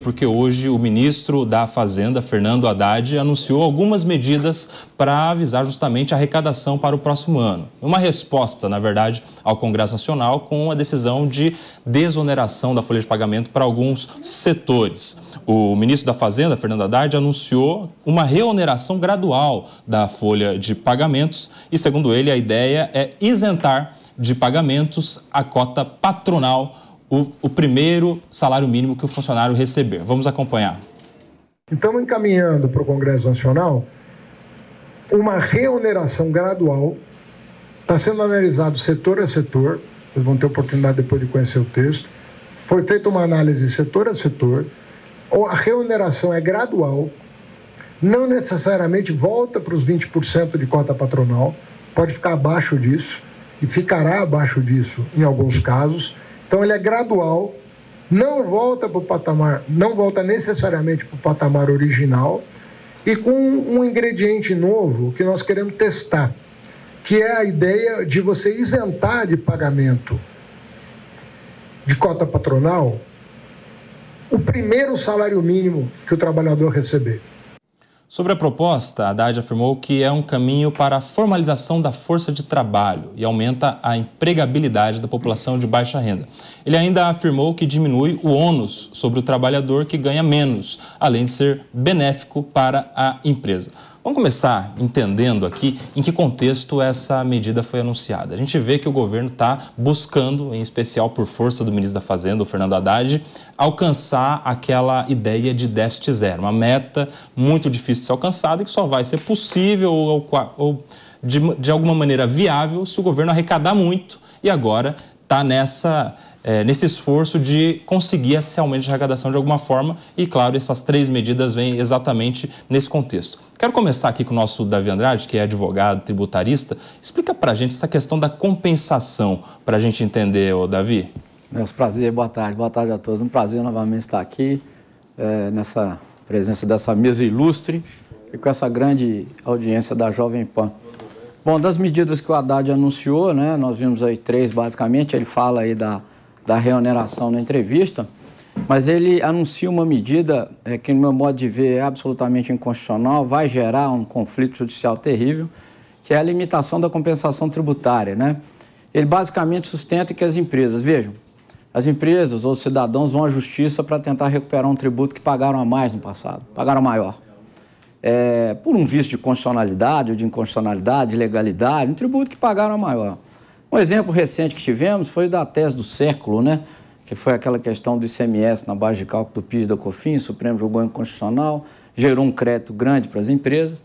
porque hoje o ministro da Fazenda, Fernando Haddad, anunciou algumas medidas para avisar justamente a arrecadação para o próximo ano. Uma resposta, na verdade, ao Congresso Nacional com a decisão de desoneração da folha de pagamento para alguns setores. O ministro da Fazenda, Fernando Haddad, anunciou uma reoneração gradual da folha de pagamentos e, segundo ele, a ideia é isentar de pagamentos a cota patronal o, o primeiro salário mínimo que o funcionário receber. Vamos acompanhar. Estamos encaminhando para o Congresso Nacional uma reoneração gradual. Está sendo analisado setor a setor. Vocês vão ter oportunidade depois de conhecer o texto. Foi feita uma análise setor a setor. A reoneração é gradual. Não necessariamente volta para os 20% de cota patronal. Pode ficar abaixo disso e ficará abaixo disso em alguns casos então ele é gradual, não volta para o patamar, não volta necessariamente para o patamar original e com um ingrediente novo que nós queremos testar, que é a ideia de você isentar de pagamento de cota patronal o primeiro salário mínimo que o trabalhador receber. Sobre a proposta, Haddad afirmou que é um caminho para a formalização da força de trabalho e aumenta a empregabilidade da população de baixa renda. Ele ainda afirmou que diminui o ônus sobre o trabalhador que ganha menos, além de ser benéfico para a empresa. Vamos começar entendendo aqui em que contexto essa medida foi anunciada. A gente vê que o governo está buscando, em especial por força do ministro da Fazenda, o Fernando Haddad, alcançar aquela ideia de déficit zero, uma meta muito difícil de ser alcançada e que só vai ser possível ou, ou de, de alguma maneira viável se o governo arrecadar muito e agora está nessa é, nesse esforço de conseguir esse aumento de arrecadação de alguma forma. E, claro, essas três medidas vêm exatamente nesse contexto. Quero começar aqui com o nosso Davi Andrade, que é advogado tributarista. Explica para a gente essa questão da compensação, para a gente entender, ô Davi. Meus prazer, boa tarde, boa tarde a todos. Um prazer novamente estar aqui, é, nessa presença dessa mesa ilustre e com essa grande audiência da Jovem Pan. Bom, das medidas que o Haddad anunciou, né, nós vimos aí três basicamente, ele fala aí da da reoneração na entrevista, mas ele anuncia uma medida é, que, no meu modo de ver, é absolutamente inconstitucional, vai gerar um conflito judicial terrível, que é a limitação da compensação tributária. Né? Ele basicamente sustenta que as empresas, vejam, as empresas ou os cidadãos vão à justiça para tentar recuperar um tributo que pagaram a mais no passado, pagaram maior. É, por um vício de constitucionalidade ou de inconstitucionalidade, legalidade, um tributo que pagaram a maior. Um exemplo recente que tivemos foi da tese do século, né? que foi aquela questão do ICMS na base de cálculo do PIS da COFIN, o Supremo julgou inconstitucional, gerou um crédito grande para as empresas.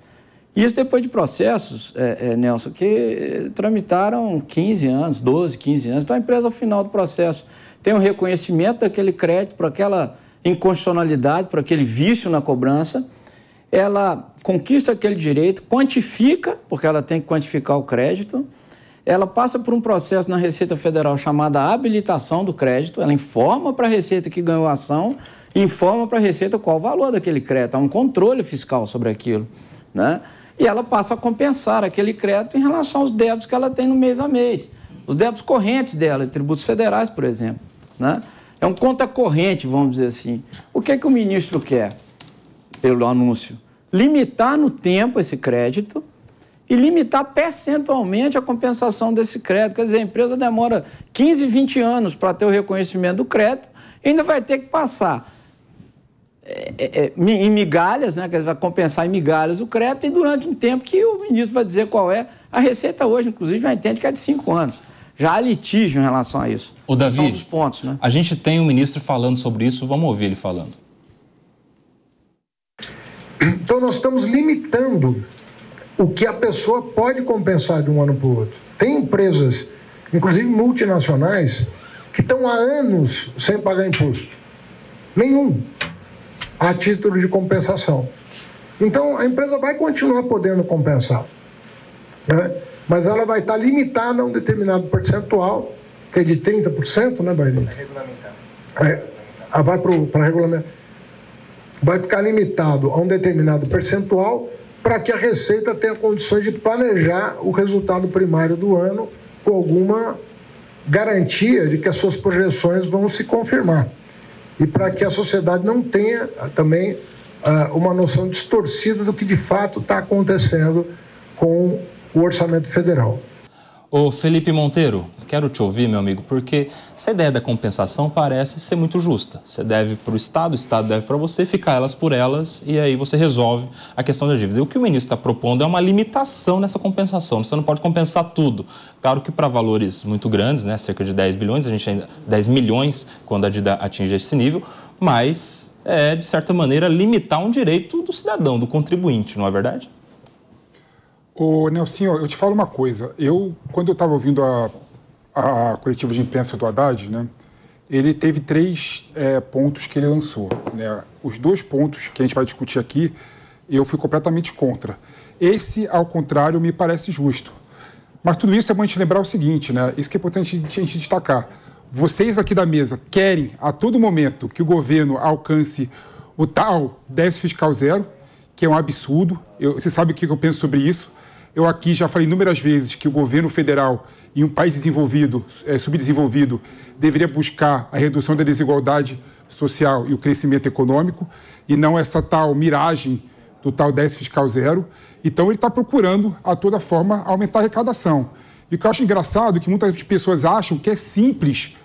isso depois de processos, é, é, Nelson, que eh, tramitaram 15 anos, 12, 15 anos. Então a empresa, ao final do processo, tem um reconhecimento daquele crédito para aquela inconstitucionalidade, para aquele vício na cobrança. Ela conquista aquele direito, quantifica, porque ela tem que quantificar o crédito, ela passa por um processo na Receita Federal chamado habilitação do crédito, ela informa para a Receita que ganhou a ação, informa para a Receita qual o valor daquele crédito, há um controle fiscal sobre aquilo, né? E ela passa a compensar aquele crédito em relação aos débitos que ela tem no mês a mês, os débitos correntes dela, tributos federais, por exemplo, né? É um conta corrente, vamos dizer assim. O que é que o ministro quer pelo anúncio? Limitar no tempo esse crédito e limitar percentualmente a compensação desse crédito. Quer dizer, a empresa demora 15, 20 anos para ter o reconhecimento do crédito, ainda vai ter que passar é, é, é em migalhas, né? Quer dizer, vai compensar em migalhas o crédito e durante um tempo que o ministro vai dizer qual é. A receita hoje, inclusive, já entende que é de cinco anos. Já há litígio em relação a isso. O Davi, São os pontos, né? a gente tem um ministro falando sobre isso, vamos ouvir ele falando. Então, nós estamos limitando o que a pessoa pode compensar de um ano para o outro. Tem empresas, inclusive multinacionais, que estão há anos sem pagar imposto. Nenhum. A título de compensação. Então, a empresa vai continuar podendo compensar. Né? Mas ela vai estar limitada a um determinado percentual, que é de 30%, né, Bairinho? É regulamentado. Ah, é, vai para regulamento. Vai ficar limitado a um determinado percentual para que a Receita tenha condições de planejar o resultado primário do ano com alguma garantia de que as suas projeções vão se confirmar. E para que a sociedade não tenha ah, também ah, uma noção distorcida do que de fato está acontecendo com o orçamento federal. Ô Felipe Monteiro, quero te ouvir, meu amigo, porque essa ideia da compensação parece ser muito justa. Você deve para o Estado, o Estado deve para você, ficar elas por elas e aí você resolve a questão da dívida. o que o ministro está propondo é uma limitação nessa compensação. Você não pode compensar tudo. Claro que para valores muito grandes, né, cerca de 10 bilhões, a gente ainda 10 milhões quando a dívida atinge esse nível, mas é de certa maneira limitar um direito do cidadão, do contribuinte, não é verdade? Ô, Nelsinho, eu te falo uma coisa. Eu, quando eu estava ouvindo a, a coletiva de imprensa do Haddad, né, ele teve três é, pontos que ele lançou. Né? Os dois pontos que a gente vai discutir aqui, eu fui completamente contra. Esse, ao contrário, me parece justo. Mas tudo isso é bom a gente lembrar o seguinte, né? Isso que é importante a gente destacar. Vocês aqui da mesa querem, a todo momento, que o governo alcance o tal déficit fiscal zero, que é um absurdo. Eu, você sabe o que eu penso sobre isso. Eu aqui já falei inúmeras vezes que o governo federal em um país desenvolvido, é, subdesenvolvido, deveria buscar a redução da desigualdade social e o crescimento econômico, e não essa tal miragem do tal 10 fiscal zero. Então, ele está procurando, a toda forma, aumentar a arrecadação. E o que eu acho engraçado é que muitas pessoas acham que é simples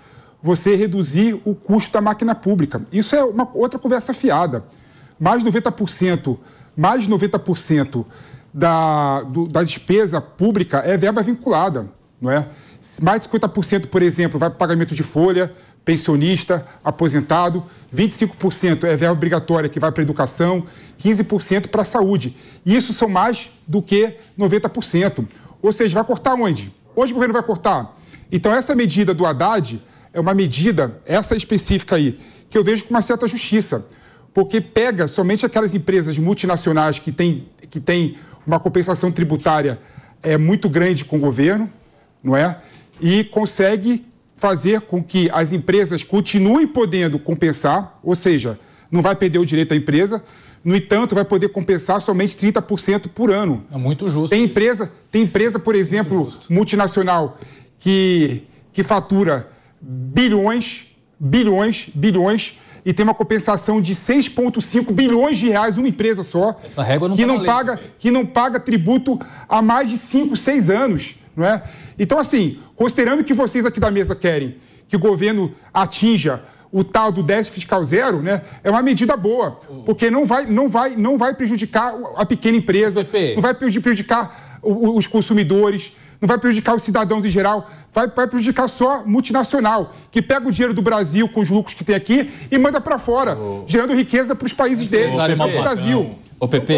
você reduzir o custo da máquina pública. Isso é uma outra conversa fiada. Mais de 90%, mais de 90% da, do, da despesa pública é verba vinculada, não é? Mais de 50%, por exemplo, vai para pagamento de folha, pensionista, aposentado, 25% é verba obrigatória que vai para educação, 15% para saúde. E isso são mais do que 90%. Ou seja, vai cortar onde? Onde o governo vai cortar? Então, essa medida do Haddad é uma medida, essa específica aí, que eu vejo com uma certa justiça, porque pega somente aquelas empresas multinacionais que têm que tem uma compensação tributária é muito grande com o governo, não é? E consegue fazer com que as empresas continuem podendo compensar, ou seja, não vai perder o direito à empresa. No entanto, vai poder compensar somente 30% por ano. É muito justo. Tem empresa, isso. tem empresa por exemplo, multinacional que, que fatura bilhões bilhões, bilhões, e tem uma compensação de 6,5 bilhões de reais uma empresa só. Essa régua não que tá não paga né, lei, Que não paga tributo há mais de 5, 6 anos. Não é? Então, assim, considerando que vocês aqui da mesa querem que o governo atinja o tal do déficit fiscal zero, né, é uma medida boa, porque não vai, não vai, não vai prejudicar a pequena empresa, não vai prejudicar os consumidores não vai prejudicar os cidadãos em geral, vai, vai prejudicar só multinacional, que pega o dinheiro do Brasil com os lucros que tem aqui e manda para fora, oh. gerando riqueza para os países deles, para o Brasil. Ô PP,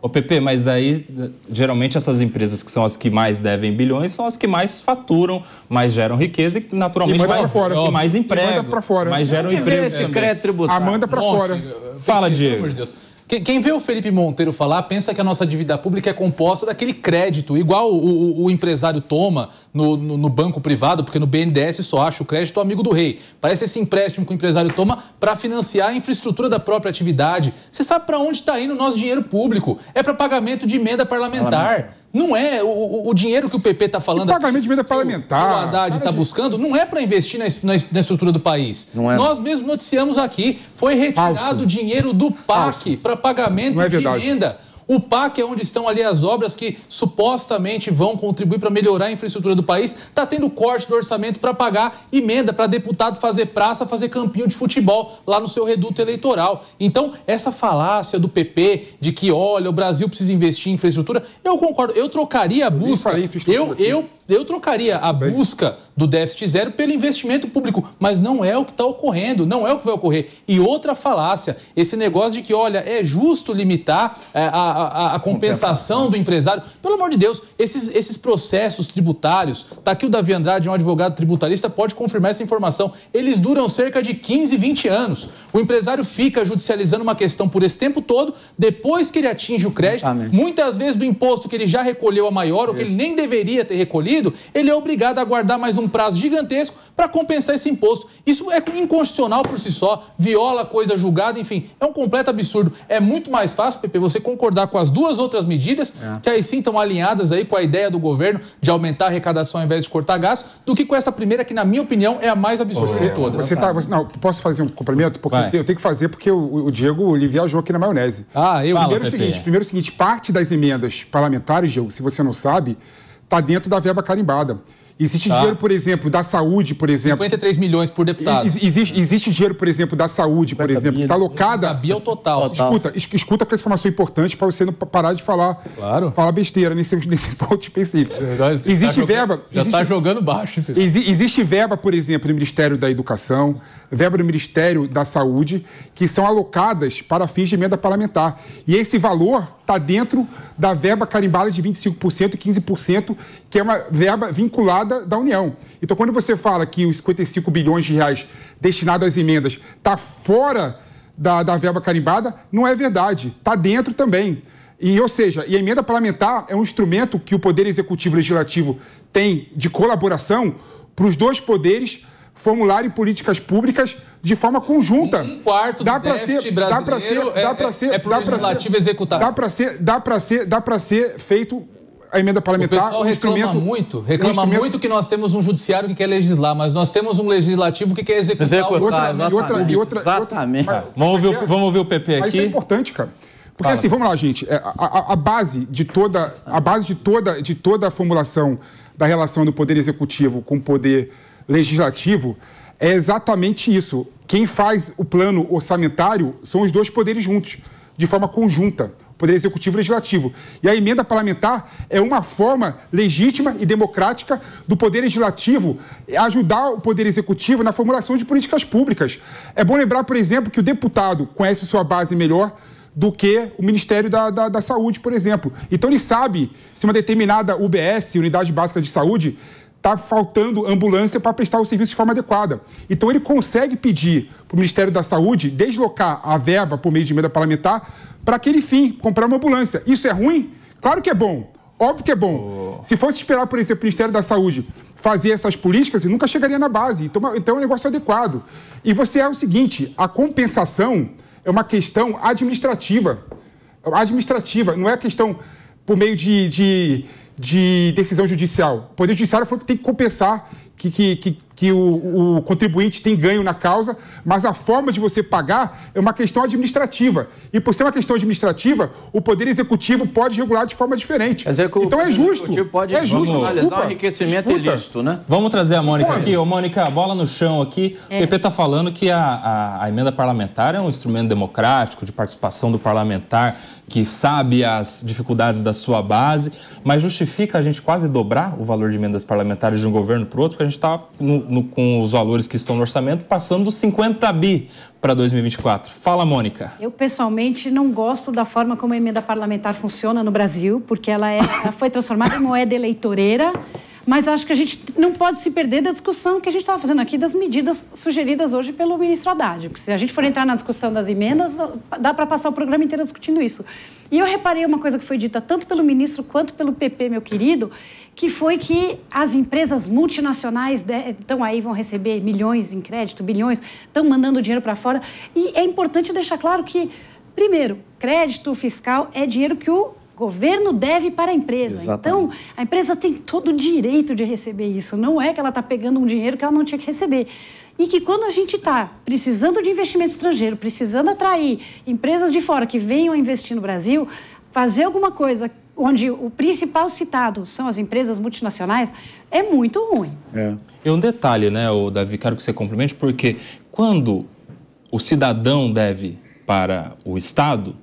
o PP, mas aí geralmente essas empresas que são as que mais devem bilhões são as que mais faturam, mais geram riqueza e naturalmente e mais, fora. E mais emprego, e manda fora. mais geram emprego. Esse crédito tributário. Ah, manda para fora. Fala, Diego. Pelo amor de Deus. Quem vê o Felipe Monteiro falar pensa que a nossa dívida pública é composta daquele crédito, igual o, o, o empresário toma no, no, no, banco privado, porque no BNDES só acha o crédito amigo do rei. Parece esse empréstimo que o empresário toma para financiar a infraestrutura da própria atividade. Você sabe para onde está indo o nosso dinheiro público? É para pagamento de emenda parlamentar. Não é o, o dinheiro que o PP está falando. O pagamento aqui, de emenda parlamentar. que o Haddad está buscando, não é para investir na, na, na, estrutura do país. Não é. Nós mesmos noticiamos aqui, foi retirado o dinheiro do PAC para pagamento é de renda. O PAC é onde estão ali as obras que supostamente vão contribuir para melhorar a infraestrutura do país, está tendo corte do orçamento para pagar emenda para deputado fazer praça, fazer campinho de futebol lá no seu reduto eleitoral. Então, essa falácia do PP de que, olha, o Brasil precisa investir em infraestrutura, eu concordo, eu trocaria a busca. Eu, eu, eu, eu trocaria a busca do déficit zero pelo investimento público, mas não é o que está ocorrendo, não é o que vai ocorrer. E outra falácia, esse negócio de que, olha, é justo limitar é, a, a, a, compensação do empresário. Pelo amor de Deus, esses, esses processos tributários, está aqui o Davi Andrade, um advogado tributarista, pode confirmar essa informação, eles duram cerca de 15, 20 anos. O empresário fica judicializando uma questão por esse tempo todo, depois que ele atinge o crédito, muitas vezes do imposto que ele já recolheu a maior, ou que Isso. ele nem deveria ter recolhido, ele é obrigado a guardar mais um um prazo gigantesco para compensar esse imposto. Isso é inconstitucional por si só, viola coisa julgada, enfim, é um completo absurdo. É muito mais fácil, Pepe, você concordar com as duas outras medidas, é. que aí sim estão alinhadas aí com a ideia do governo de aumentar a arrecadação ao invés de cortar gasto, do que com essa primeira, que na minha opinião é a mais absurda de todas. Você tá, você, não, posso fazer um cumprimento? Porque Vai. eu tenho que fazer, porque o, o, Diego ele viajou aqui na maionese. Ah, eu Primeiro é seguinte, primeiro é o seguinte, parte das emendas parlamentares, Diego, se você não sabe, está dentro da verba carimbada. Existe tá. dinheiro, por exemplo, da saúde, por exemplo. 53 milhões por deputado. Existe, existe dinheiro, por exemplo, da saúde, por exemplo, que está alocada. Cabia o total. Escuta, escuta que essa informação é importante para você não parar de falar, claro. falar besteira nesse, nesse ponto específico. É verdade, existe tá verba. Já está jogando baixo. Existe, existe verba, por exemplo, do Ministério da Educação, verba do Ministério da Saúde, que são alocadas para fins de emenda parlamentar. E esse valor está dentro da verba carimbada de 25% e 15%, que é uma verba vinculada da, União. Então, quando você fala que os 55 bilhões de reais destinados às emendas está fora da, da verba carimbada, não é verdade. Está dentro também. E, ou seja, e a emenda parlamentar é um instrumento que o Poder Executivo e Legislativo tem de colaboração para os dois poderes formularem políticas públicas de forma conjunta. Um quarto dá do déficit ser, brasileiro dá ser, é, dá ser, é, é, dá ser, executar. Dá para ser, dá para ser, dá para ser feito a emenda parlamentar. O pessoal reclama muito, reclama um instrumento... muito que nós temos um judiciário que quer legislar, mas nós temos um legislativo que quer executar. executar outra, exatamente. E outra, e outra, exatamente. Outra, vamos, ouvir, o PP é- aqui. Isso é importante, cara. Porque Fala. assim, vamos lá, gente. É, a, a, a, base de toda a base de toda de toda a formulação da relação do poder executivo com o poder legislativo é exatamente isso. Quem faz o plano orçamentário são os dois poderes juntos, de forma conjunta. Poder Executivo e Legislativo. E a emenda parlamentar é uma forma legítima e democrática do Poder Legislativo ajudar o Poder Executivo na formulação de políticas públicas. É bom lembrar, por exemplo, que o deputado conhece sua base melhor do que o Ministério da, da, da, Saúde, por exemplo. Então ele sabe se uma determinada UBS, Unidade Básica de Saúde, está faltando ambulância para prestar o serviço de forma adequada. Então ele consegue pedir para o Ministério da Saúde deslocar a verba por meio de emenda parlamentar para aquele fim, comprar uma ambulância. Isso é ruim? Claro que é bom. Óbvio que é bom. Oh. Se fosse esperar, por exemplo, o Ministério da Saúde fazer essas políticas, nunca chegaria na base. Então, então é um negócio adequado. E você é o seguinte: a compensação é uma questão administrativa. Administrativa, não é questão por meio de, de, de decisão judicial. O Poder Judiciário foi que tem que compensar que, que, que, que o, o, contribuinte tem ganho na causa, mas a forma de você pagar é uma questão administrativa. E por ser uma questão administrativa, o Poder Executivo pode regular de forma diferente. É então é justo. Pode é justo. Desculpa. enriquecimento Disputa. ilícito, né? Vamos trazer a Mônica aqui. Ô, Mônica, bola no chão aqui. É. O PP está falando que a, a, a emenda parlamentar é um instrumento democrático, de participação do parlamentar, que sabe as dificuldades da sua base, mas justifica a gente quase dobrar o valor de emendas parlamentares de um governo para o outro? a gente está, com os valores que estão no orçamento, passando dos 50 bi para 2024. Fala, Mônica. Eu, pessoalmente, não gosto da forma como a emenda parlamentar funciona no Brasil, porque ela, é, ela foi transformada em moeda eleitoreira. Mas acho que a gente não pode se perder da discussão que a gente estava fazendo aqui das medidas sugeridas hoje pelo ministro Haddad. Porque se a gente for entrar na discussão das emendas, dá para passar o programa inteiro discutindo isso. E eu reparei uma coisa que foi dita tanto pelo ministro quanto pelo PP, meu querido, que foi que as empresas multinacionais estão aí, vão receber milhões em crédito, bilhões, estão mandando dinheiro para fora. E é importante deixar claro que, primeiro, crédito fiscal é dinheiro que o governo deve para a empresa. Exatamente. Então, a empresa tem todo o direito de receber isso. Não é que ela está pegando um dinheiro que ela não tinha que receber. E que quando a gente está precisando de investimento estrangeiro, precisando atrair empresas de fora que venham investir no Brasil, fazer alguma coisa onde o principal citado são as empresas multinacionais, é muito ruim. É. E um detalhe, né, o Davi, quero que você complemente, porque quando o cidadão deve para o Estado,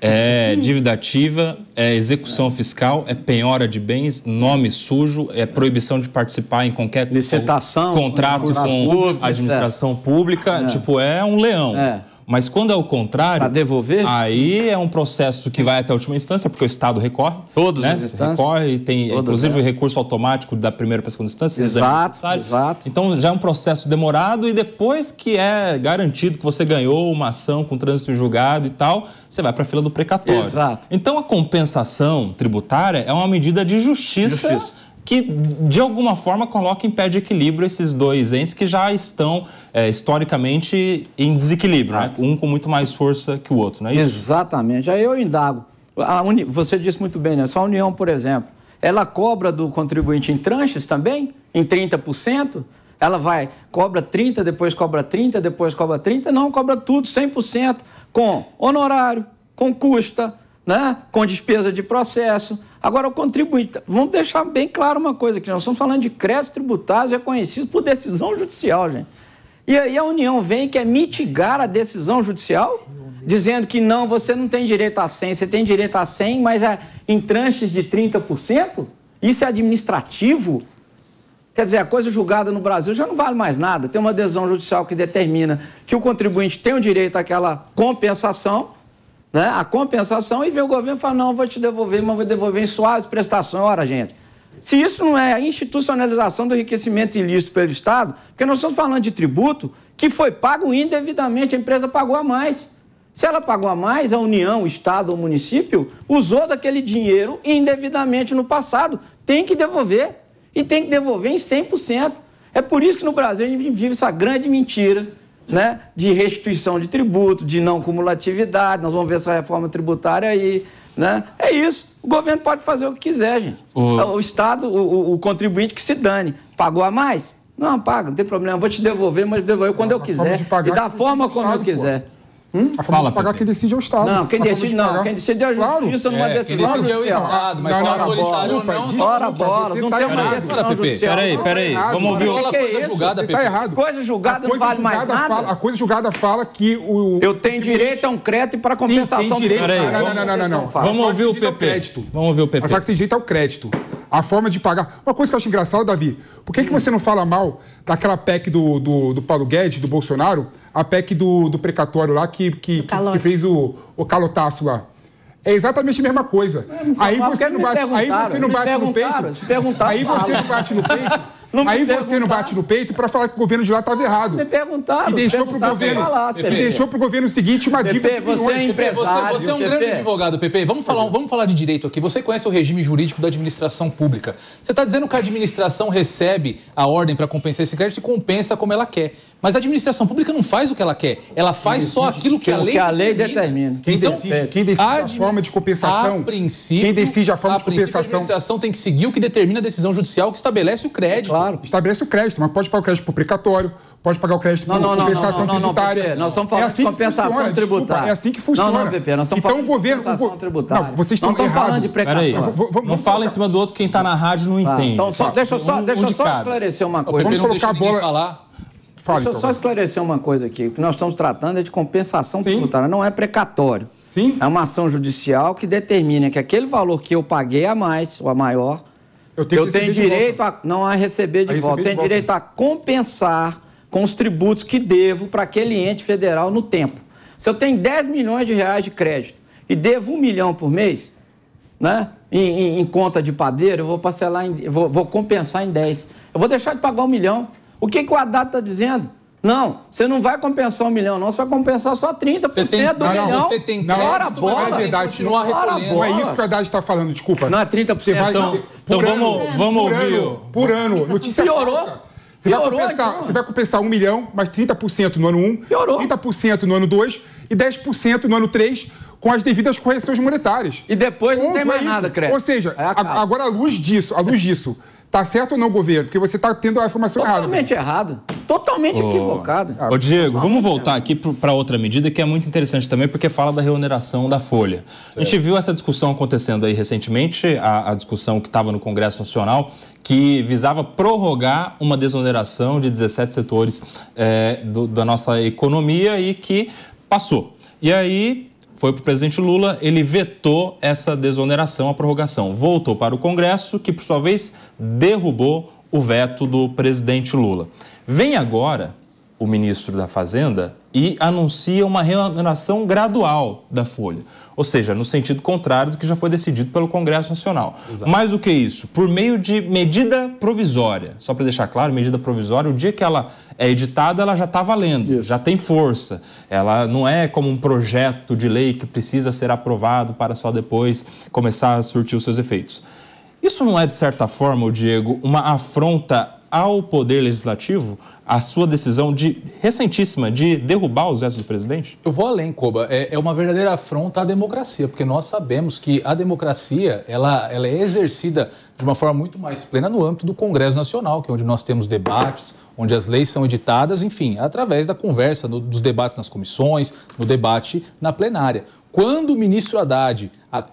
é uhum. dívida ativa, é execução fiscal, é penhora de bens, nome sujo, é proibição de participar em qualquer licitação, contrato com a administração etc. pública. É. Tipo, é um leão. É. Mas quando é o contrário. Para devolver? Aí é um processo que vai até a última instância, porque o Estado recorre. Todos né? as instâncias. Recorre, tem inclusive é. recurso automático da primeira para a segunda instância. Exato, exato. Então já é um processo demorado e depois que é garantido que você ganhou uma ação com trânsito em julgado e tal, você vai para a fila do precatório. Exato. Então a compensação tributária é uma medida de justiça. justiça que de alguma forma coloca em pé de equilíbrio esses dois entes que já estão é, historicamente em desequilíbrio, né? um com muito mais força que o outro, não é isso? Exatamente. Aí eu indago. Uni... Você disse muito bem, né? Só a União, por exemplo, ela cobra do contribuinte em tranches também, em 30%? Ela vai, cobra 30, depois cobra 30, depois cobra 30, não, cobra tudo, 100%, com honorário, com custa, né? com despesa de processo. Agora, o contribuinte, vamos deixar bem claro uma coisa aqui: nós estamos falando de créditos tributários reconhecidos por decisão judicial, gente. E aí a União vem e quer mitigar a decisão judicial, dizendo que não, você não tem direito a 100, você tem direito a 100, mas é em tranches de 30%? Isso é administrativo? Quer dizer, a coisa julgada no Brasil já não vale mais nada. Tem uma decisão judicial que determina que o contribuinte tem o direito àquela compensação né, a compensação e ver o governo falar não, vou te devolver, mas vou devolver em suaves prestações. Ora, gente, se isso não é a institucionalização do enriquecimento ilícito pelo Estado, porque nós estamos falando de tributo que foi pago indevidamente, a empresa pagou a mais. Se ela pagou a mais, a União, o Estado, o município usou daquele dinheiro indevidamente no passado. Tem que devolver. E tem que devolver em 100%. É por isso que no Brasil a gente vive essa grande mentira né, de restituição de tributo, de não cumulatividade, nós vamos ver essa reforma tributária aí. Né? É isso. O governo pode fazer o que quiser, gente. O, ah, o Estado, o, o, contribuinte que se dane. Pagou a mais? Não, paga, não tem problema. Vou te devolver, mas devolver quando eu quiser. E da é forma como eu quiser. Hum? A forma Fala, de pagar quem decide é o Estado. Não, quem decide não. Pagar... Quem decide é a justiça claro. numa decisão quem decide judicial. É o Estado, mas não, não, não, bola, não, não, não, ora bola, não tem uma decisão judicial. Peraí, peraí, vamos ouvir o coisa julgada, Pepe. Tá errado. Coisa julgada não vale mais nada. A coisa julgada fala que o... Eu tenho direito a um crédito para compensação. Sim, direito. Não, não, não, não. Vamos ouvir o Pepe. Vamos ouvir o Pepe. A faca que se jeito é o crédito a forma de pagar. Uma coisa que eu acho engraçada, Davi, por que, que você não fala mal daquela PEC do, do, do Paulo Guedes, do Bolsonaro, a PEC do, do precatório lá, que, que, que, que fez o, o calotaço lá. É exatamente a mesma coisa. É, aí você, não bate, aí você não bate no peito. Aí você não bate no peito. aí você não bate no peito para falar que o governo de lá estava errado. Me perguntaram. E deixou para o governo. e deixou para o governo seguinte uma dívida de você é Você, é um grande advogado, Pepe. Vamos falar, vamos falar de direito aqui. Você conhece o regime jurídico da administração pública. Você está dizendo que a administração recebe a ordem para compensar esse crédito e compensa como ela quer. Mas a administração pública não faz o que ela quer. Ela faz decide, só aquilo que, a lei, que a lei determina. Quem então, decide, quem decide a, a, forma de compensação. A princípio, quem decide a forma a de compensação. A administração tem que seguir o que determina a decisão judicial que estabelece o crédito. É claro. Estabelece o crédito, mas pode pagar o crédito por precatório, pode pagar o crédito não, por não, compensação não, tributária. Não nós estamos falando é assim de compensação funciona, tributária. Desculpa, é assim que funciona. Não, Pepe, nós estamos então, falando o governo, de compensação tributária. Não, vocês estão não errado. falando de precatório. Não, vamos, vamos fala em cima do outro, quem está na rádio não tá, entende. Então, só, deixa eu só, deixa só esclarecer uma coisa. Vamos colocar a bola... falar. Fale, Deixa eu só esclarecer uma coisa aqui. O que nós estamos tratando é de compensação Sim. tributária, não é precatório. Sim. É uma ação judicial que determina que aquele valor que eu paguei a mais, ou a maior, eu tenho, eu tenho direito a não a receber de a volta, tenho direito a compensar com os tributos que devo para aquele ente federal no tempo. Se eu tenho 10 milhões de reais de crédito e devo um milhão por mês, né? Em, em, em conta de padeiro, eu vou parcelar, em, vou, vou compensar em 10. Eu vou deixar de pagar um milhão. O que, que o Haddad está dizendo? Não, você não vai compensar um milhão, não, você vai compensar só 30% tem, do não, milhão. Não, você tem crédito, Ora, bola, mas é continua recolhendo. Não é isso que o Haddad está falando, desculpa. Não, é 30%. Você vai, então, então ano, vamos, vamos por ouvir. Ano, por ano, assim. notícia Piorou. Falsa. Você, Piorou, vai compensar, então. você vai compensar um milhão, mais 30% no ano 1, Piorou. 30% no ano 2 e 10% no ano 3, com as devidas correções monetárias. E depois Ponto, não tem é mais é nada, crédito. Ou seja, a, agora à luz disso, à luz disso. Tá certo ou não, governo? Porque você está tendo a informação Totalmente errada. Né? Totalmente errado. Totalmente oh. equivocado. Ô, oh, Diego, Totalmente vamos voltar errado. aqui para outra medida que é muito interessante também, porque fala da reoneração da Folha. Certo. A gente viu essa discussão acontecendo aí recentemente, a, a discussão que estava no Congresso Nacional, que visava prorrogar uma desoneração de 17 setores é, do, da nossa economia e que passou. E aí, foi para o presidente Lula, ele vetou essa desoneração, a prorrogação. Voltou para o Congresso, que por sua vez derrubou o veto do presidente Lula. Vem agora o ministro da Fazenda e anuncia uma remuneração gradual da folha, ou seja, no sentido contrário do que já foi decidido pelo Congresso Nacional. Exato. Mais do que isso, por meio de medida provisória, só para deixar claro, medida provisória, o dia que ela é editada, ela já está valendo, isso. já tem força. Ela não é como um projeto de lei que precisa ser aprovado para só depois começar a surtir os seus efeitos. Isso não é, de certa forma, Diego, uma afronta ao poder legislativo, a sua decisão de recentíssima de derrubar os ex do presidente? Eu vou além, Coba. É, é, uma verdadeira afronta à democracia, porque nós sabemos que a democracia ela, ela é exercida de uma forma muito mais plena no âmbito do Congresso Nacional, que é onde nós temos debates, onde as leis são editadas, enfim, através da conversa, no, dos debates nas comissões, no debate na plenária. Quando o ministro Haddad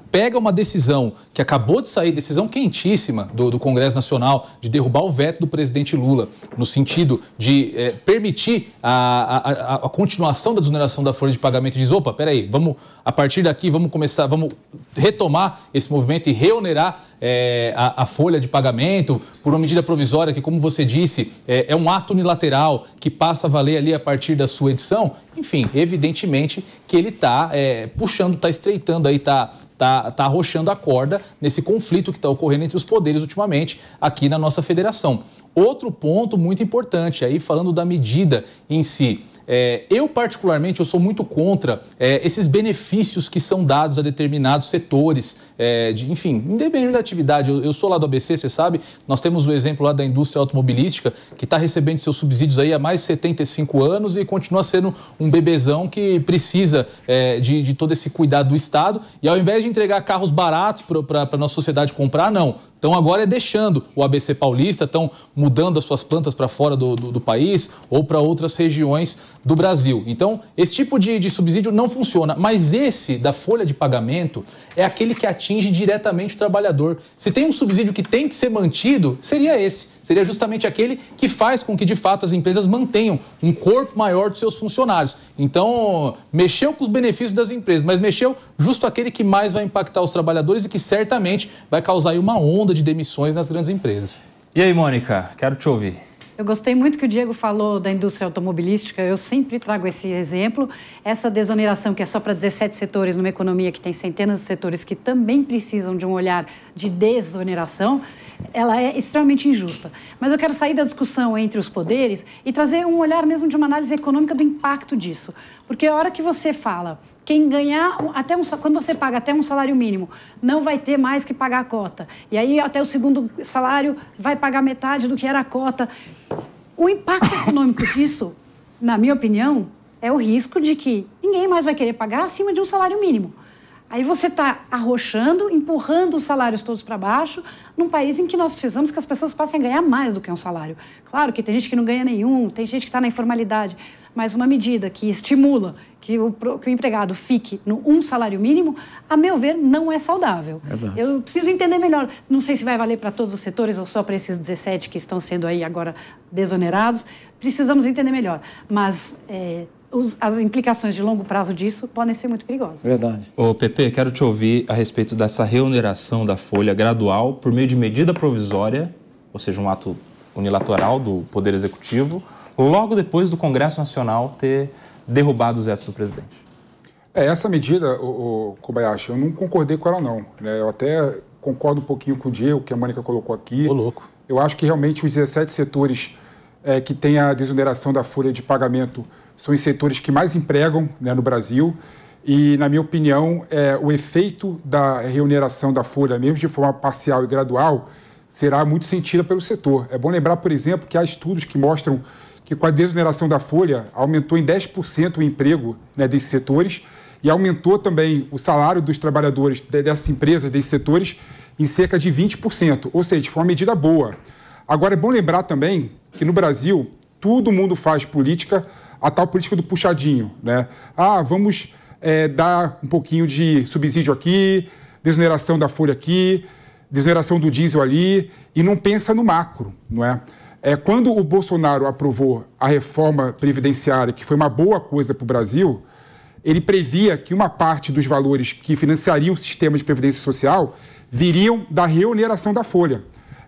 pega uma decisão que acabou de sair, decisão quentíssima do, do, Congresso Nacional, de derrubar o veto do presidente Lula, no sentido de é, permitir a, a, a, continuação da desoneração da folha de pagamento, e diz: opa, peraí, vamos, a partir daqui, vamos começar, vamos retomar esse movimento e reonerar é, a, a, folha de pagamento por uma medida provisória que, como você disse, é, é, um ato unilateral que passa a valer ali a partir da sua edição. Enfim, evidentemente que ele está é, puxando, está estreitando aí, está está tá arrochando a corda nesse conflito que está ocorrendo entre os poderes ultimamente aqui na nossa federação. Outro ponto muito importante, aí falando da medida em si. É, eu, particularmente, eu sou muito contra é, esses benefícios que são dados a determinados setores é, de, enfim, independente da atividade. Eu, eu, sou lá do ABC, você sabe, nós temos o exemplo lá da indústria automobilística, que está recebendo seus subsídios aí há mais de 75 anos e continua sendo um bebezão que precisa é, de, de todo esse cuidado do Estado. E ao invés de entregar carros baratos para a nossa sociedade comprar, não. Então agora é deixando o ABC paulista, estão mudando as suas plantas para fora do, do, do, país ou para outras regiões do Brasil. Então, esse tipo de, de subsídio não funciona. Mas esse da folha de pagamento é aquele que ativa atinge diretamente o trabalhador. Se tem um subsídio que tem que ser mantido, seria esse. Seria justamente aquele que faz com que, de fato, as empresas mantenham um corpo maior dos seus funcionários. Então, mexeu com os benefícios das empresas, mas mexeu justo aquele que mais vai impactar os trabalhadores e que certamente vai causar uma onda de demissões nas grandes empresas. E aí, Mônica, quero te ouvir. Eu gostei muito que o Diego falou da indústria automobilística. Eu sempre trago esse exemplo. Essa desoneração que é só para 17 setores numa economia que tem centenas de setores que também precisam de um olhar de desoneração, ela é extremamente injusta. Mas eu quero sair da discussão entre os poderes e trazer um olhar mesmo de uma análise econômica do impacto disso. Porque a hora que você fala quem ganhar até um, quando você paga até um salário mínimo, não vai ter mais que pagar a cota. E aí até o segundo salário vai pagar metade do que era a cota. O impacto econômico disso, na minha opinião, é o risco de que ninguém mais vai querer pagar acima de um salário mínimo. Aí você está arrochando, empurrando os salários todos para baixo, num país em que nós precisamos que as pessoas passem a ganhar mais do que um salário. Claro que tem gente que não ganha nenhum, tem gente que está na informalidade mas uma medida que estimula que o, que o empregado fique no um salário mínimo, a meu ver, não é saudável. Exato. Eu preciso entender melhor. Não sei se vai valer para todos os setores ou só para esses 17 que estão sendo aí agora desonerados. Precisamos entender melhor. Mas é, as implicações de longo prazo disso podem ser muito perigosas. Verdade. Ô, Pepe, quero te ouvir a respeito dessa reoneração da folha gradual por meio de medida provisória, ou seja, um ato unilateral do Poder Executivo, logo depois do Congresso Nacional ter derrubado os vetos do presidente. É, essa medida, o, o Kobayashi, eu não concordei com ela, não. Né? Eu até concordo um pouquinho com o Diego, que a Mônica colocou aqui. Ô, louco. Eu acho que realmente os 17 setores é, que têm a desoneração da folha de pagamento são os setores que mais empregam né, no Brasil. E, na minha opinião, é, o efeito da reoneração da folha, mesmo de forma parcial e gradual, será muito sentida pelo setor. É bom lembrar, por exemplo, que há estudos que mostram que com a desoneração da folha aumentou em 10% o emprego né, desses setores e aumentou também o salário dos trabalhadores dessas empresas, desses setores, em cerca de 20%. Ou seja, foi uma medida boa. Agora, é bom lembrar também que no Brasil, todo mundo faz política, a tal política do puxadinho. Né? Ah, vamos é, dar um pouquinho de subsídio aqui, desoneração da folha aqui, desoneração do diesel ali, e não pensa no macro, não é? É, quando o Bolsonaro aprovou a reforma previdenciária, que foi uma boa coisa para o Brasil, ele previa que uma parte dos valores que financiariam o sistema de previdência social viriam da reoneração da folha.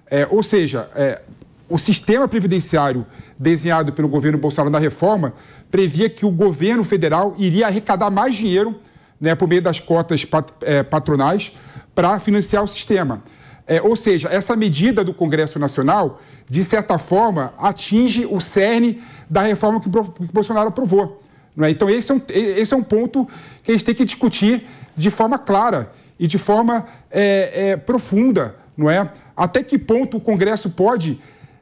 É, ou seja, é, o sistema previdenciário desenhado pelo governo Bolsonaro na reforma previa que o governo federal iria arrecadar mais dinheiro né, por meio das cotas é, patronais para financiar o sistema. É, ou seja, essa medida do Congresso Nacional, de certa forma, atinge o cerne da reforma que, que Bolsonaro aprovou. É? Então, esse é, um, esse é um ponto que a gente tem que discutir de forma clara e de forma é, é profunda. Não é? Até que ponto o Congresso pode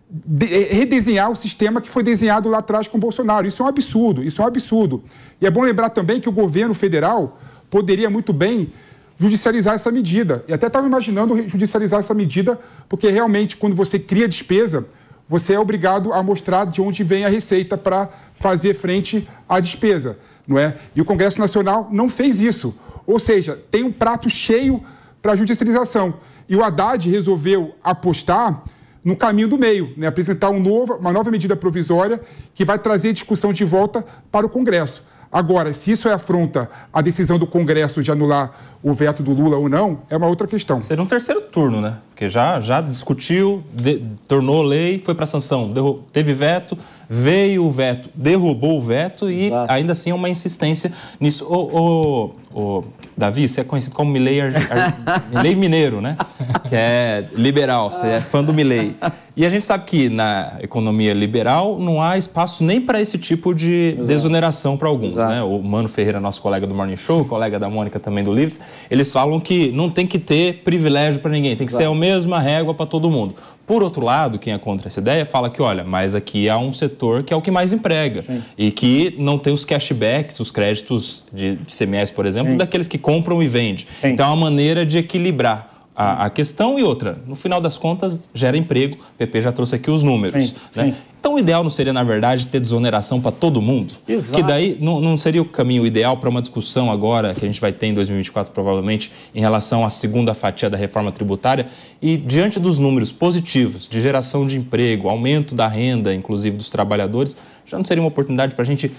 de, é, redesenhar o sistema que foi desenhado lá atrás com Bolsonaro? Isso é um absurdo, isso é um absurdo. E é bom lembrar também que o governo federal poderia muito bem judicializar essa medida. E até estava imaginando judicializar essa medida, porque realmente, quando você cria despesa, você é obrigado a mostrar de onde vem a receita para fazer frente à despesa, não é? E o Congresso Nacional não fez isso. Ou seja, tem um prato cheio para judicialização. E o Haddad resolveu apostar no caminho do meio, né? apresentar um novo, uma nova medida provisória que vai trazer discussão de volta para o Congresso. Agora, se isso é afronta à decisão do Congresso de anular o veto do Lula ou não, é uma outra questão. Seria um terceiro turno, né? Porque já, já discutiu, de, tornou lei, foi para sanção, teve veto, veio o veto, derrubou o veto e Exato. ainda assim é uma insistência nisso. o o o Davi, você é conhecido como Milley, Ar... Milley Mineiro, né? Que é liberal, você é fã do Milley. E a gente sabe que na economia liberal não há espaço nem para esse tipo de Exato. desoneração para alguns. Né? O Mano Ferreira, nosso colega do Morning Show, colega da Mônica também do Livres, eles falam que não tem que ter privilégio para ninguém, tem que Exato. ser a mesma régua para todo mundo. Por outro lado, quem é contra essa ideia fala que, olha, mas aqui há um setor que é o que mais emprega Sim. e que não tem os cashbacks, os créditos de, de CMS, por exemplo, Sim. daqueles que compram e vendem. Então, é uma maneira de equilibrar a, a, questão e outra, no final das contas, gera emprego. O PP já trouxe aqui os números. Sim, né? sim. Então, o ideal não seria, na verdade, ter desoneração para todo mundo? Exato. Que daí não, não seria o caminho ideal para uma discussão agora, que a gente vai ter em 2024, provavelmente, em relação à segunda fatia da reforma tributária. E diante dos números positivos de geração de emprego, aumento da renda, inclusive dos trabalhadores, já não seria uma oportunidade para a gente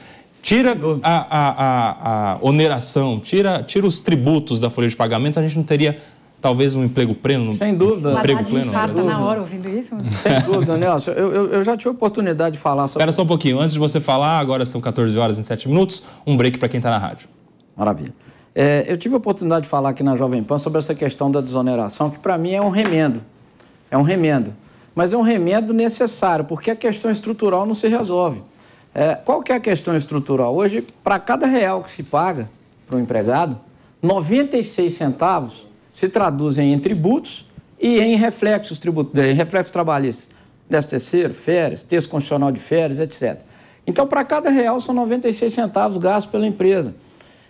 Tira a, a, a, a, oneração, tira, tira os tributos da folha de pagamento, a gente não teria talvez um emprego pleno. Sem dúvida. Um emprego pleno. na hora ouvindo isso. Sem dúvida, Nelson. Eu, eu, eu, já tive oportunidade de falar sobre... Espera só um pouquinho. Antes de você falar, agora são 14 horas e 27 minutos, um break para quem está na rádio. Maravilha. É, eu tive a oportunidade de falar aqui na Jovem Pan sobre essa questão da desoneração, que para mim é um remendo. É um remendo. Mas é um remendo necessário, porque a questão estrutural não se resolve. É, qual que é a questão estrutural? Hoje, para cada real que se paga para o empregado, 96 centavos se traduzem em tributos e em reflexos, tributos, em reflexos trabalhistas, 10 terceiro, férias, texto constitucional de férias, etc. Então, para cada real são 96 centavos gastos pela empresa.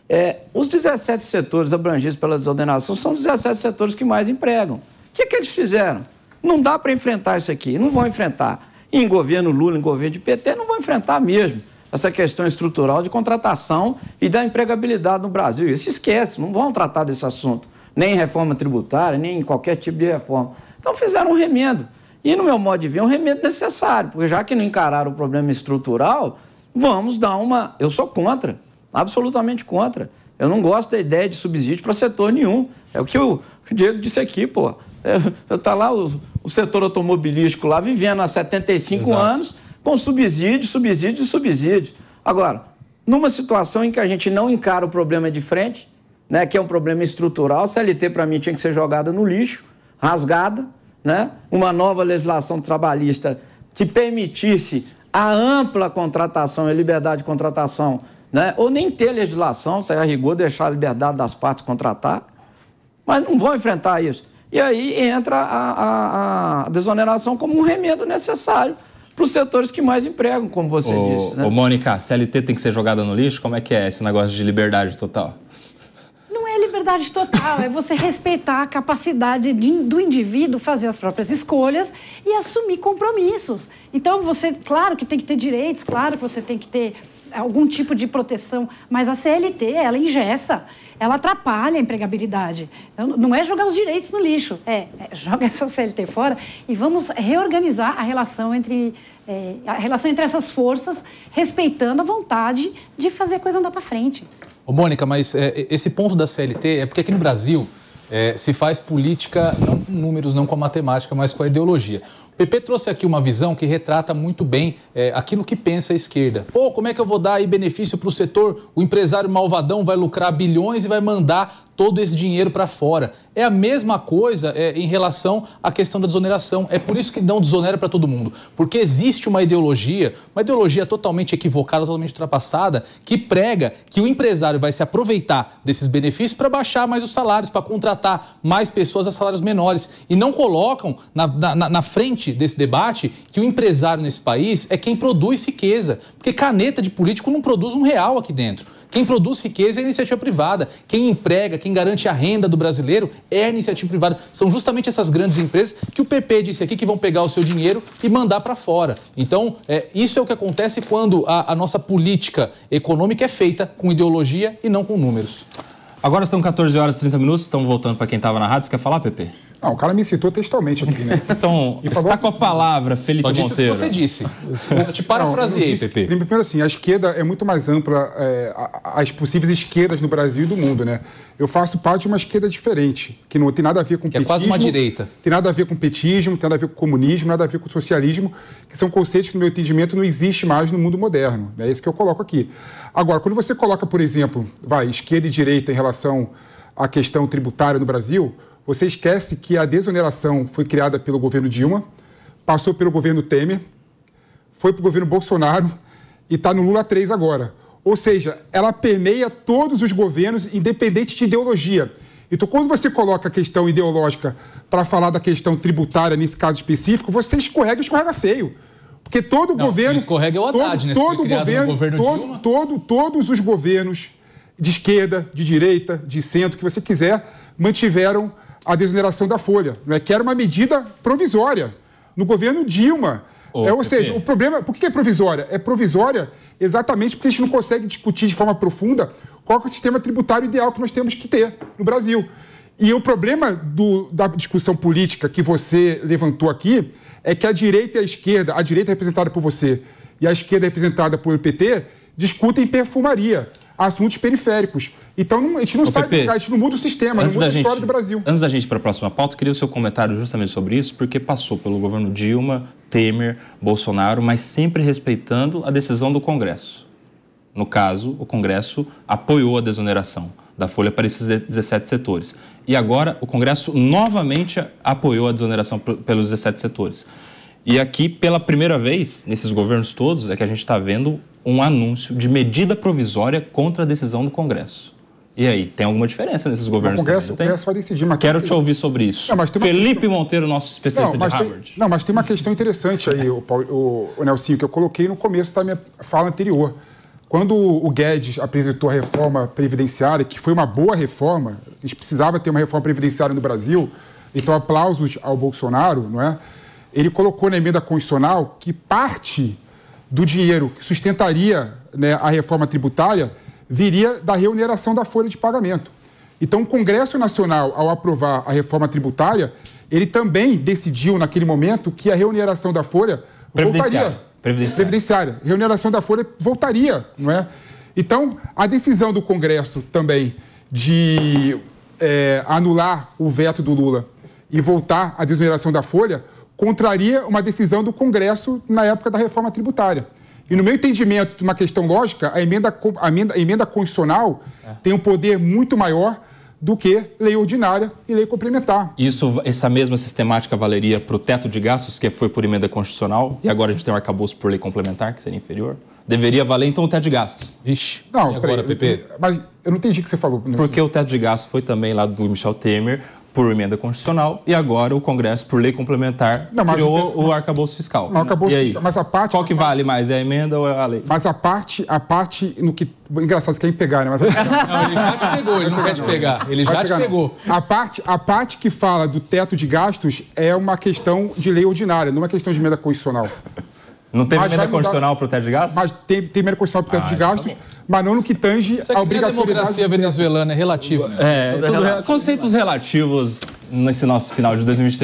É, os 17 setores abrangidos pela desordenação são 17 setores que mais empregam. O que, é que eles fizeram? Não dá para enfrentar isso aqui, não vão enfrentar. E em governo Lula, em governo de PT, não vão enfrentar mesmo essa questão estrutural de contratação e da empregabilidade no Brasil. Isso esquece, não vão tratar desse assunto nem em reforma tributária, nem em qualquer tipo de reforma. Então fizeram um remendo. E, no meu modo de ver, é um remendo necessário, porque já que não encararam o problema estrutural, vamos dar uma. Eu sou contra, absolutamente contra. Eu não gosto da ideia de subsídio para setor nenhum. É o que o Diego disse aqui, pô. Está é, lá o, o, setor automobilístico lá vivendo há 75 Exato. anos com subsídio, subsídio, subsídio. Agora, numa situação em que a gente não encara o problema de frente, né, que é um problema estrutural. A CLT, para mim, tinha que ser jogada no lixo, rasgada. Né? Uma nova legislação trabalhista que permitisse a ampla contratação e liberdade de contratação, né? ou nem ter legislação, até tá, a rigor, deixar a liberdade das partes contratar, mas não vão enfrentar isso. E aí entra a, a, a desoneração como um remédio necessário para os setores que mais empregam, como você ô, disse. Né? Ô, Mônica, CLT tem que ser jogada no lixo? Como é que é esse negócio de liberdade total? É liberdade total, é você respeitar a capacidade de, do indivíduo fazer as próprias escolhas e assumir compromissos. Então, você, claro que tem que ter direitos, claro que você tem que ter algum tipo de proteção, mas a CLT, ela ingessa, ela atrapalha a empregabilidade. Então, não é jogar os direitos no lixo, é, é joga essa CLT fora e vamos reorganizar a relação entre é, a relação entre essas forças, respeitando a vontade de fazer a coisa andar para frente. Ô, Mônica, mas é, esse ponto da CLT é porque aqui no Brasil é, se faz política, não com números, não com a matemática, mas com a ideologia. O PP trouxe aqui uma visão que retrata muito bem é, aquilo que pensa a esquerda. Pô, como é que eu vou dar aí benefício para o setor? O empresário malvadão vai lucrar bilhões e vai mandar todo esse dinheiro para fora. É a mesma coisa é, em relação à questão da desoneração. É por isso que não desonera para todo mundo. Porque existe uma ideologia, uma ideologia totalmente equivocada, totalmente ultrapassada, que prega que o empresário vai se aproveitar desses benefícios para baixar mais os salários, para contratar mais pessoas a salários menores. E não colocam na, na, na frente desse debate que o empresário nesse país é quem produz riqueza. Porque caneta de político não produz um real aqui dentro. Quem produz riqueza é a iniciativa privada. Quem emprega, quem garante a renda do brasileiro é a iniciativa privada. São justamente essas grandes empresas que o PP disse aqui que vão pegar o seu dinheiro e mandar para fora. Então, é, isso é o que acontece quando a, a nossa política econômica é feita com ideologia e não com números. Agora são 14 horas e 30 minutos, estamos voltando para quem estava na rádio. Você quer falar, Pepe? Não, o cara me citou textualmente aqui, né? então, e está com a palavra, Felipe Só disse Monteiro. que você disse. Eu te parafraseei, não, Pepe. Primeiro assim, a esquerda é muito mais ampla, é, as possíveis esquerdas no Brasil e do mundo, né? Eu faço parte de uma esquerda diferente, que não tem nada a ver com que petismo. É quase uma direita. Tem nada a ver com petismo, tem nada a ver com comunismo, nada a ver com socialismo, que são conceitos que, no meu entendimento, não existem mais no mundo moderno. Né? É isso que eu coloco aqui. Agora, quando você coloca, por exemplo, vai, esquerda e direita em relação à questão tributária no Brasil, você esquece que a desoneração foi criada pelo governo Dilma, passou pelo governo Temer, foi para o governo Bolsonaro e está no Lula 3 agora. Ou seja, ela permeia todos os governos, independente de ideologia. Então, quando você coloca a questão ideológica para falar da questão tributária, nesse caso específico, você escorrega escorrega feio. Porque todo Não, governo. escorrega é o Haddad, todo, né? Todo governo, governo todo, todo, todos os governos de esquerda, de direita, de centro, que você quiser, mantiveram a desoneração da folha, é que era uma medida provisória no governo Dilma. Oh, é, ou seja, o problema. Por que é provisória? É provisória exatamente porque a gente não consegue discutir de forma profunda qual é o sistema tributário ideal que nós temos que ter no Brasil. E o problema do, da discussão política que você levantou aqui é que a direita e a esquerda, a direita representada por você e a esquerda representada pelo PT, discutem perfumaria assuntos periféricos. Então não, a gente não Ô, sai Pepe, do lugar, a gente não muda o sistema, não muda a gente, história do Brasil. Antes da gente ir para a próxima pauta, eu queria o seu comentário justamente sobre isso, porque passou pelo governo Dilma, Temer, Bolsonaro, mas sempre respeitando a decisão do Congresso. No caso, o Congresso apoiou a desoneração da folha para esses 17 setores. E agora o Congresso novamente apoiou a desoneração pelos 17 setores. E aqui, pela primeira vez nesses governos todos, é que a gente está vendo um anúncio de medida provisória contra a decisão do Congresso. E aí, tem alguma diferença nesses governos? O Congresso, o Congresso vai decidir. Mas Quero tem... te ouvir sobre isso. Não, Felipe questão... Monteiro, nosso especialista não, de Harvard. Tem... Não, mas tem uma questão interessante aí, o, o, o Nelsinho, que eu coloquei no começo da minha fala anterior. Quando o Guedes apresentou a reforma previdenciária, que foi uma boa reforma, a gente precisava ter uma reforma previdenciária no Brasil, então aplausos ao Bolsonaro, não é? Ele colocou na emenda constitucional que parte do dinheiro que sustentaria né, a reforma tributária viria da reuneração da folha de pagamento. Então, o Congresso Nacional, ao aprovar a reforma tributária, ele também decidiu, naquele momento, que a reuneração da folha voltaria. Previdenciária. Previdenciária. Reuneração da folha voltaria, não é? Então, a decisão do Congresso também de é, anular o veto do Lula e voltar à desoneração da folha contraria uma decisão do Congresso na época da reforma tributária. E no meu entendimento, de uma questão lógica, a emenda, a emenda, a emenda constitucional é. tem um poder muito maior do que lei ordinária e lei complementar. Isso, essa mesma sistemática valeria para o teto de gastos, que foi por emenda constitucional, e agora a gente tem um arcabouço por lei complementar, que seria inferior? Deveria valer, então, o teto de gastos. Vixe, não, e agora, Pepe? PP? Mas eu não entendi o que você falou. Porque o teto de gastos foi também lá do Michel Temer, por emenda constitucional e agora o Congresso, por lei complementar, não, criou o, o arcabouço fiscal. Não, arcabouço fiscal. Mas a parte. Qual que parte... vale mais? É a emenda ou é a lei? Mas a parte, a parte no que. Engraçado, vocês querem pegar, né? Mas... Não, ele já te pegou, ele não, não quer te pegar. Ele já pegar, te pegou. A parte, a parte que fala do teto de gastos é uma questão de lei ordinária, não é uma questão de emenda constitucional. Não teve mas emenda constitucional para o teto de gastos? Mas teve, teve emenda constitucional para o teto ah, de então tá gastos. Tá mas não no que tange a é obrigatoriedade. A democracia venezuelana é relativa. É, é tudo, é conceitos relativos nesse nosso final de 2023.